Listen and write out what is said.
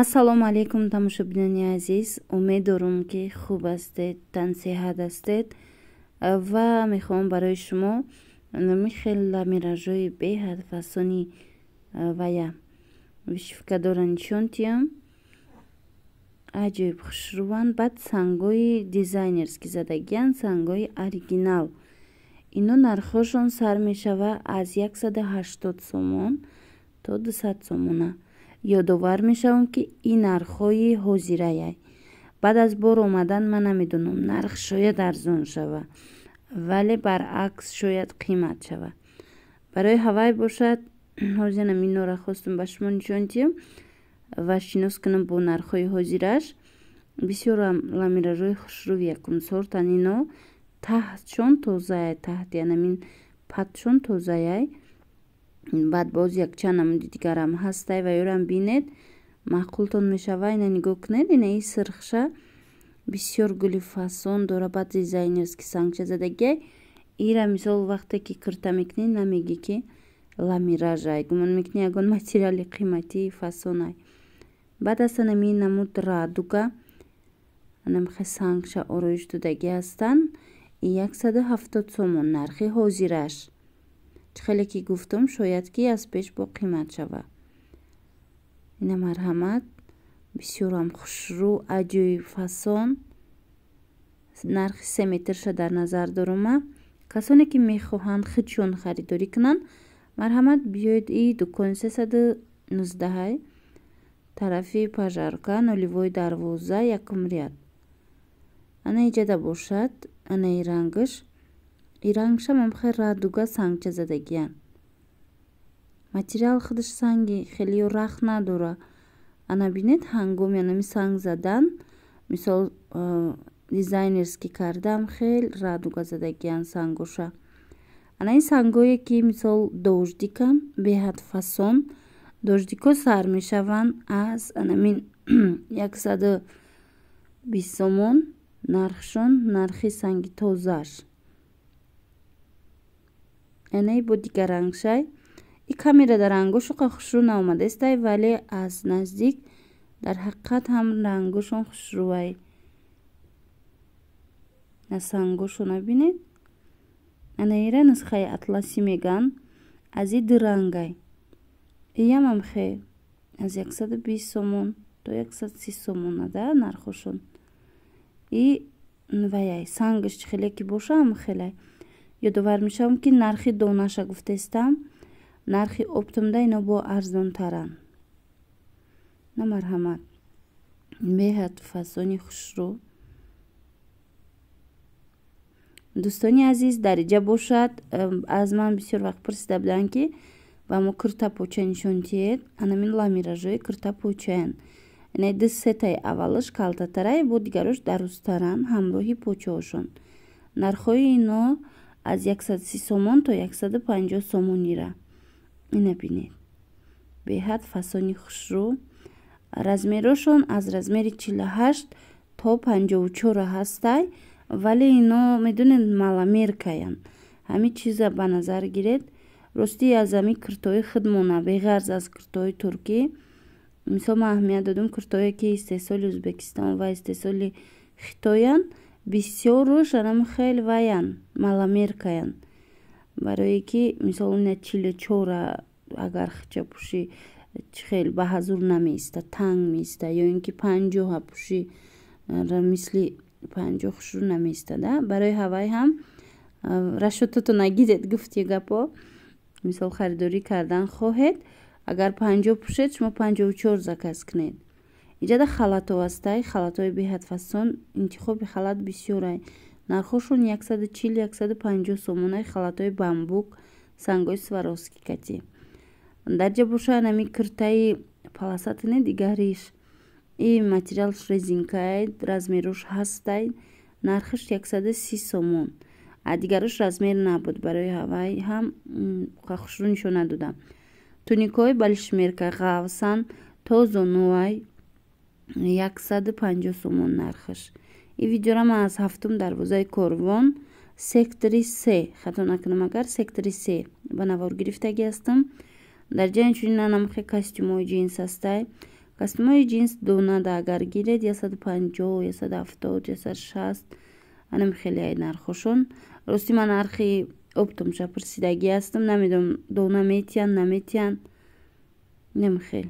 ассалому алейкум тамошобинони азиз умед дорум ки хуб ҳастед тансеҳат ҳастед ва мехоҳам барои шумо михел миражои беҳад фасони вая вишфикадора ничонтиям аҷоиб хушруан баъд сангҳои дизайнерс ки задагиян сангҳои оригинал ино нархошон сар мешава аз 180 сомон то 200 сомона ёдовар мешавам ки и нархҳои ҳозирая баъд аз бор омадан ман намедонам нарх шояд арзон шава вале баръакс шояд қимат шава барои ҳавай бошад ҳозинам инора хостум ба шумо нишон диҳам ва шинос кунам бо нархҳои ҳозираш бисёр ламираҷои хушрӯи якум сортан ино таҳт чон тозаяй таҳт янамин патчон тозаяй баъд боз якчанд намуди дигарам ҳастай ва ёрам бинед маъқултон мешава ина нигоҳ кунед ина и сирхша бисёр гули фасон дора баъд дизайнерс ки сангча задагиай ира мисол вақте ки кирта мекунӣ намегӣ ки ламиражай гумон мекунӣ ягон материали қиматии фасонай баъд аста нами намуд радуга намихе сангша ороиш додагӣ ҳастанд 170 сомон нархи ҳозираш хеле ки гуфтум шояд ки аз пеш бо қимат шава ина марҳамат бисёрам хушрӯ аҷои фасон нархи се метрша дар назар дорума касоне ки мехоҳанд хичон харидорӣ кунанд марҳамат биёед и дукони сесаду нуздаҳ тарафи пажарка ноливои дарвоза якум ряд анаи ҷада бошад анаи рангаш иранкша мамхерра дуга сангча задагиян материал худаш санги хелио рах надора анабинет ҳангоми анами санг задан мисол э, дизайнерски кардам хел радуга задагиян сангоша анаи сангое ки мисол дождикан беҳад фасон дождико сар мешаванд аз анамин сду бисомон нархшон нархи санги тозаш энаи буди гарангшай и камера дар ангушука хушрӯ наомадаистай вале аз наздик дар ҳақиқат ҳам рангушон хушрӯвай насангушо набинед анаира нусхаи атласи меган ази ду рангай иямам хе аз 120 сомон то 130 сомонада нархушон и ваяй сангаш чихелеки бошаам хелай ёдовар мешавам ки нархи донаша гуфтастам нархи оптимда ино бо арзонтаран намарҳамат меҳат фасони хушрӯ дӯстони азиз дарҷа бошад аз ман бисёр вақт пурсида будан ки ба мо курта поча нишонтиед анамин ламиражои курта почаен ин ди сетаи аввалаш калтатарае бо дигарош дарусттаран ҳамроҳи почаҳошон нархҳои ино аз 130 сомон то 150 сомонира ина бинед беҳад фасони хушрӯ размерошон аз размери 48 то 54 ҳастай вале ино медонед маламеркаян ҳамин чиза ба назар гиред рости аз ҳамин киртои худмона беғарз аз киртои туркӣ мисол ман аҳамият додам киртое ки истеҳсоли ӯзбекистон ва истеҳсоли хитоянд бисёр рӯшанам хеле ваян маламеркаян барое ки мисолуна чилу чора агар хачапуши хеле ба ҳазур намеиста танг меиста ё ин ки панҷоҳа пуши мисли панҷоҳ шу намеиста да барои ҳавай ҳам рашотото нагидед гуфт ё гапо мисол харидорӣ кардан хоҳед агар панҷоҳ пушед шумо панҷоҳу чор заказ кунед иҷада халато васта халатои беҳадфасон интихоби халат бисёрай нархошон 14-150 сомонаи халатои бамбук сангои свароски катӣ дарҷа бошад нами киртаи паласатне дигариш и материалш резинкаи размеруш ҳастай нархиш 130 сомон а дигарош размер набуд барои ҳавай ҳам хахушро нишона додам туникҳои балишмерка ғавсан то зонувай 150 сомон нархаш и видеора ман аз ҳафтум дарвозаи корвон сектори с хато накунам агар сектори с ба навор гирифтагӣ ҳастам дар ҷани чунин анамхе костюмои ҷинс ҳастай костюмои ҷинс донада агар гиред 150 170 160 анами хеле ай нархошон рости ман нархи оптумша пурсидагӣ ҳастам намедонам дона метиян наметиян нами хел